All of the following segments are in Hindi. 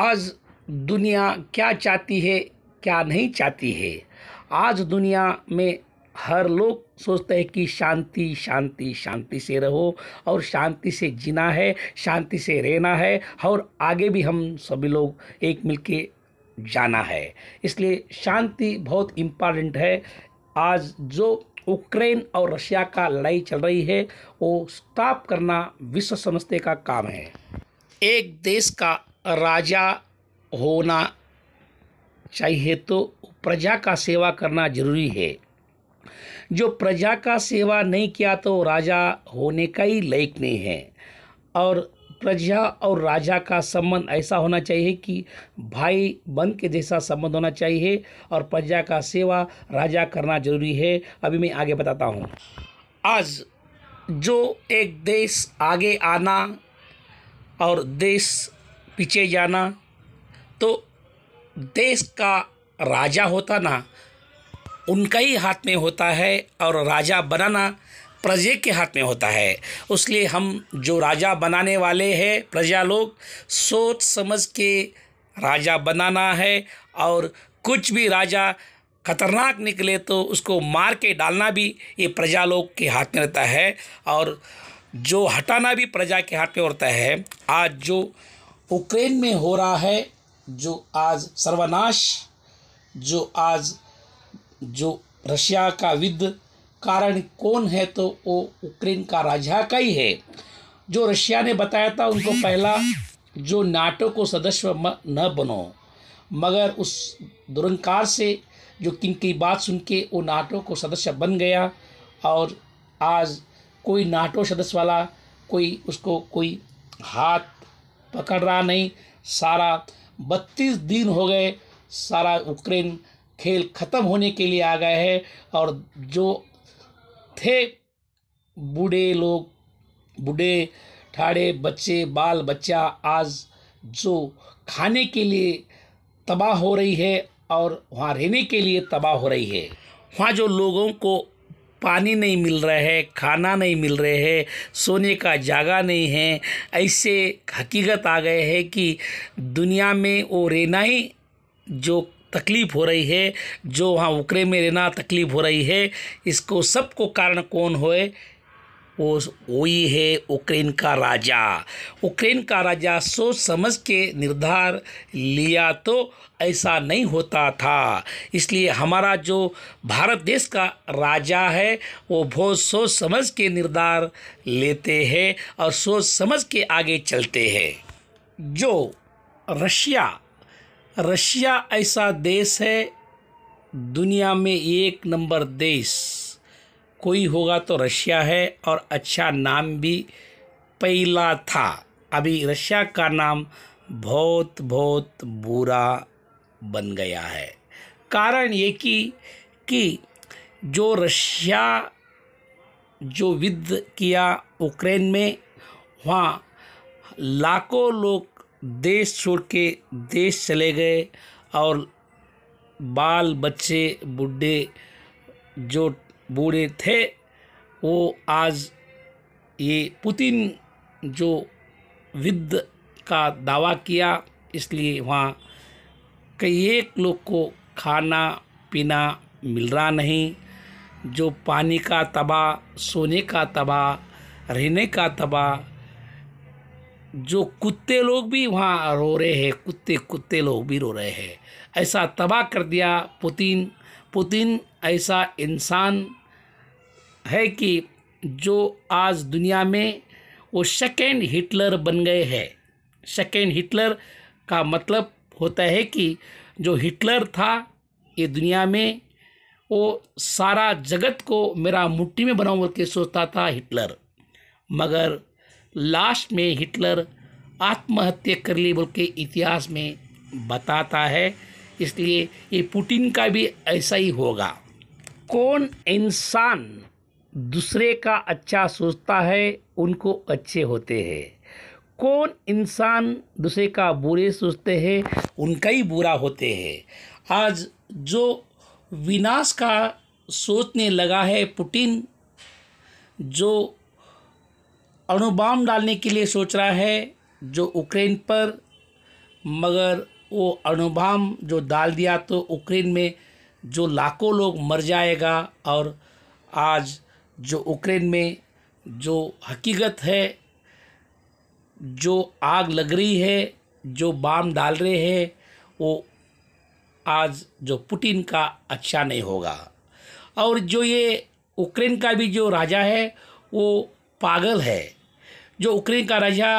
आज दुनिया क्या चाहती है क्या नहीं चाहती है आज दुनिया में हर लोग सोचते हैं कि शांति शांति शांति से रहो और शांति से जीना है शांति से रहना है और आगे भी हम सभी लोग एक मिल के जाना है इसलिए शांति बहुत इम्पॉर्टेंट है आज जो यूक्रेन और रशिया का लड़ाई चल रही है वो स्टॉप करना विश्व समझते का काम है एक देश का राजा होना चाहिए तो प्रजा का सेवा करना जरूरी है जो प्रजा का सेवा नहीं किया तो राजा होने का ही लायक नहीं है और प्रजा और राजा का संबंध ऐसा होना चाहिए कि भाई बन के जैसा संबंध होना चाहिए और प्रजा का सेवा राजा करना जरूरी है अभी मैं आगे बताता हूँ आज जो एक देश आगे आना और देश पीछे जाना तो देश का राजा होता ना उनका ही हाथ में होता है और राजा बनाना प्रजे के हाथ में होता है उसलिए हम जो राजा बनाने वाले हैं प्रजा लोग सोच समझ के राजा बनाना है और कुछ भी राजा खतरनाक निकले तो उसको मार के डालना भी ये प्रजा लोग के हाथ में रहता है और जो हटाना भी प्रजा के हाथ में होता है आज जो यूक्रेन में हो रहा है जो आज सर्वनाश जो आज जो रशिया का युद्ध कारण कौन है तो वो यूक्रेन का राजा का ही है जो रशिया ने बताया था उनको पहला जो नाटो को सदस्य न बनो मगर उस दुरंकार से जो किन की बात सुन के वो नाटो को सदस्य बन गया और आज कोई नाटो सदस्य वाला कोई उसको कोई हाथ पकड़ रहा नहीं सारा बत्तीस दिन हो गए सारा यूक्रेन खेल ख़त्म होने के लिए आ गए हैं और जो थे बूढ़े लोग बूढ़े ठाड़े बच्चे बाल बच्चा आज जो खाने के लिए तबाह हो रही है और वहाँ रहने के लिए तबाह हो रही है वहाँ जो लोगों को पानी नहीं मिल रहा है खाना नहीं मिल रहे है सोने का जागा नहीं है ऐसे हकीकत आ गए है कि दुनिया में वो रहना ही जो तकलीफ़ हो रही है जो वहाँ उकरे में रहना तकलीफ़ हो रही है इसको सबको कारण कौन होए वो वही है यूक्रेन का राजा यूक्रेन का राजा सोच समझ के निर्धार लिया तो ऐसा नहीं होता था इसलिए हमारा जो भारत देश का राजा है वो बहुत सोच समझ के निर्धार लेते हैं और सोच समझ के आगे चलते हैं जो रशिया रशिया ऐसा देश है दुनिया में एक नंबर देश कोई होगा तो रशिया है और अच्छा नाम भी पहला था अभी रशिया का नाम बहुत बहुत बुरा बन गया है कारण ये कि कि जो रशिया जो युद्ध किया यूक्रेन में वहाँ लाखों लोग देश छोड़ के देश चले गए और बाल बच्चे बुढ़े जो बूढ़े थे वो आज ये पुतिन जो विद का दावा किया इसलिए वहाँ कई एक लोग को खाना पीना मिल रहा नहीं जो पानी का तबाह सोने का तबाह रहने का तबाह जो कुत्ते लोग भी वहाँ रो रहे हैं कुत्ते कुत्ते लोग भी रो रहे हैं ऐसा तबाह कर दिया पुतिन पुतिन ऐसा इंसान है कि जो आज दुनिया में वो सेकेंड हिटलर बन गए हैं सेकेंड हिटलर का मतलब होता है कि जो हिटलर था ये दुनिया में वो सारा जगत को मेरा मुट्ठी में बनाऊँ के सोचता था हिटलर मगर लास्ट में हिटलर आत्महत्या कर ली बोल के इतिहास में बताता है इसलिए ये पुतिन का भी ऐसा ही होगा कौन इंसान दूसरे का अच्छा सोचता है उनको अच्छे होते हैं कौन इंसान दूसरे का बुरे सोचते हैं उनका ही बुरा होते हैं आज जो विनाश का सोचने लगा है पुटिन जो अणुबाम डालने के लिए सोच रहा है जो यूक्रेन पर मगर वो अणुबाम जो डाल दिया तो यूक्रेन में जो लाखों लोग मर जाएगा और आज जो यूक्रेन में जो हकीकत है जो आग लग रही है जो बाम डाल रहे हैं वो आज जो पुतिन का अच्छा नहीं होगा और जो ये यूक्रेन का भी जो राजा है वो पागल है जो यूक्रेन का राजा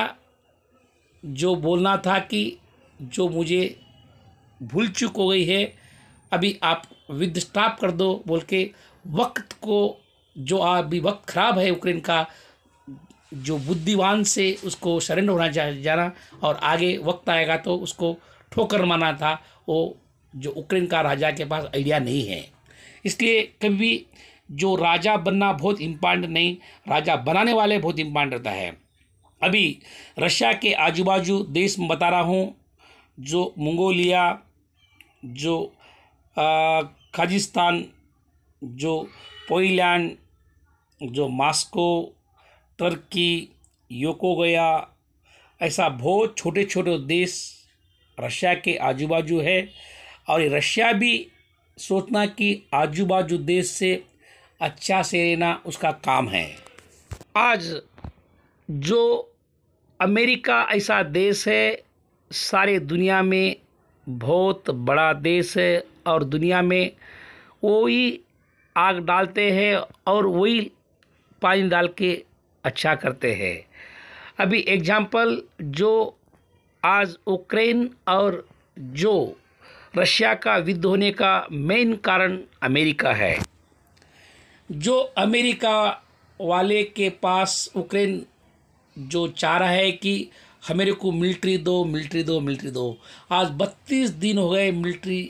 जो बोलना था कि जो मुझे भूल चुक हो गई है अभी आप विद स्टाप कर दो बोल के वक्त को जो अभी वक्त ख़राब है यूक्रेन का जो बुद्धिवान से उसको सरेंडर होना जा, जाना और आगे वक्त आएगा तो उसको ठोकर माना था वो जो यूक्रेन का राजा के पास आइडिया नहीं है इसलिए कभी भी जो राजा बनना बहुत इम्पॉर्टेंट नहीं राजा बनाने वाले बहुत इम्पॉर्टेंट रहता है अभी रशिया के आजू बाजू देश में बता रहा हूँ जो मंगोलिया जो खाजिस्तान जो पोईलैंड जो मास्को टर्की योकोगया ऐसा बहुत छोटे छोटे देश रशिया के आजू बाजू है और रशिया भी सोचना कि आजू बाजू देश से अच्छा से रहना उसका काम है आज जो अमेरिका ऐसा देश है सारे दुनिया में बहुत बड़ा देश है और दुनिया में वही आग डालते हैं और वही पानी डाल के अच्छा करते हैं अभी एग्जाम्पल जो आज यूक्रेन और जो रशिया का युद्ध होने का मेन कारण अमेरिका है जो अमेरिका वाले के पास यूक्रेन जो चाह रहा है कि हमेरे को मिलिट्री दो मिलिट्री दो मिलिट्री दो आज बत्तीस दिन हो गए मिलिट्री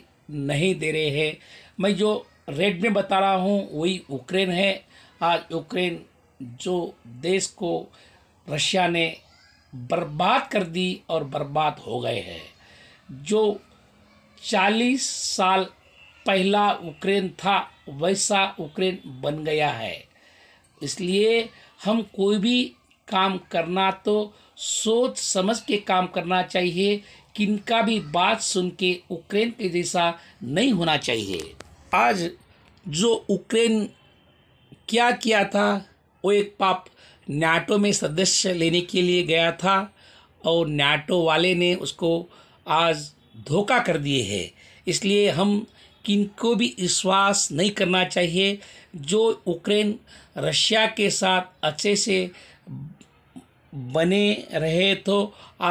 नहीं दे रहे हैं मैं जो रेड में बता रहा हूँ वही यूक्रेन है आज यूक्रेन जो देश को रशिया ने बर्बाद कर दी और बर्बाद हो गए हैं जो 40 साल पहला यूक्रेन था वैसा यूक्रेन बन गया है इसलिए हम कोई भी काम करना तो सोच समझ के काम करना चाहिए किनका भी बात सुन के यूक्रेन के जैसा नहीं होना चाहिए आज जो यूक्रेन क्या किया था वो एक पाप नाटो में सदस्य लेने के लिए गया था और नाटो वाले ने उसको आज धोखा कर दिए है इसलिए हम किन को भी विश्वास नहीं करना चाहिए जो यूक्रेन रशिया के साथ अच्छे से बने रहे तो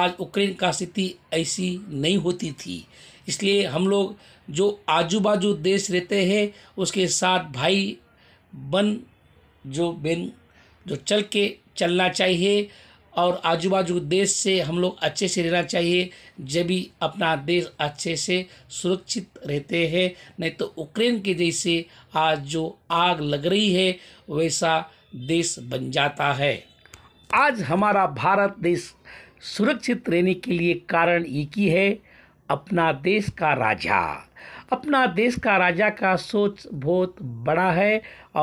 आज यूक्रेन का स्थिति ऐसी नहीं होती थी इसलिए हम लोग जो आजू बाजू देश रहते हैं उसके साथ भाई बन जो बेन जो चल के चलना चाहिए और आजू बाजू देश से हम लोग अच्छे से रहना चाहिए जब भी अपना देश अच्छे से सुरक्षित रहते हैं नहीं तो यूक्रेन के जैसे आज जो आग लग रही है वैसा देश बन जाता है आज हमारा भारत देश सुरक्षित रहने के लिए कारण एक ही है अपना देश का राजा अपना देश का राजा का सोच बहुत बड़ा है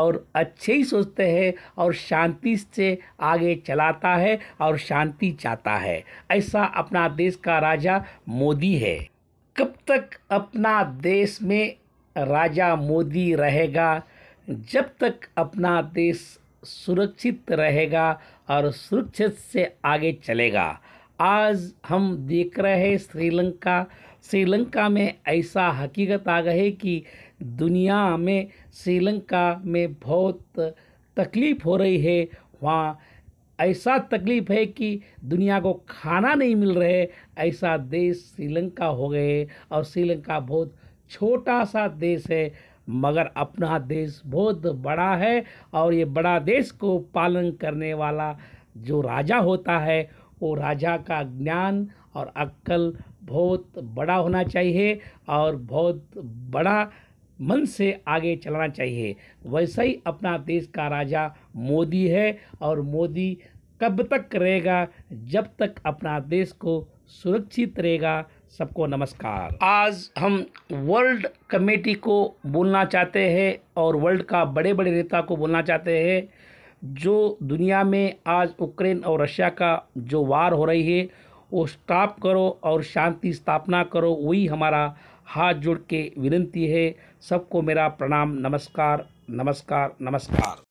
और अच्छे ही सोचते हैं और शांति से आगे चलाता है और शांति चाहता है ऐसा अपना देश का राजा मोदी है कब तक अपना देश में राजा मोदी रहेगा जब तक अपना देश सुरक्षित रहेगा और सुरक्षित से आगे चलेगा आज हम देख रहे हैं श्रीलंका श्रीलंका में ऐसा हकीकत आ गए कि दुनिया में श्रीलंका में बहुत तकलीफ़ हो रही है वहाँ ऐसा तकलीफ़ है कि दुनिया को खाना नहीं मिल रहे ऐसा देश श्रीलंका हो गए और श्रीलंका बहुत छोटा सा देश है मगर अपना देश बहुत बड़ा है और ये बड़ा देश को पालन करने वाला जो राजा होता है वो राजा का ज्ञान और अक्ल बहुत बड़ा होना चाहिए और बहुत बड़ा मन से आगे चलना चाहिए वैसा ही अपना देश का राजा मोदी है और मोदी कब तक रहेगा जब तक अपना देश को सुरक्षित रहेगा सबको नमस्कार आज हम वर्ल्ड कमेटी को बोलना चाहते हैं और वर्ल्ड का बड़े बड़े नेता को बोलना चाहते हैं जो दुनिया में आज यूक्रेन और रशिया का जो वार हो रही है वो स्टाप करो और शांति स्थापना करो वही हमारा हाथ जोड़ के विनती है सबको मेरा प्रणाम नमस्कार नमस्कार नमस्कार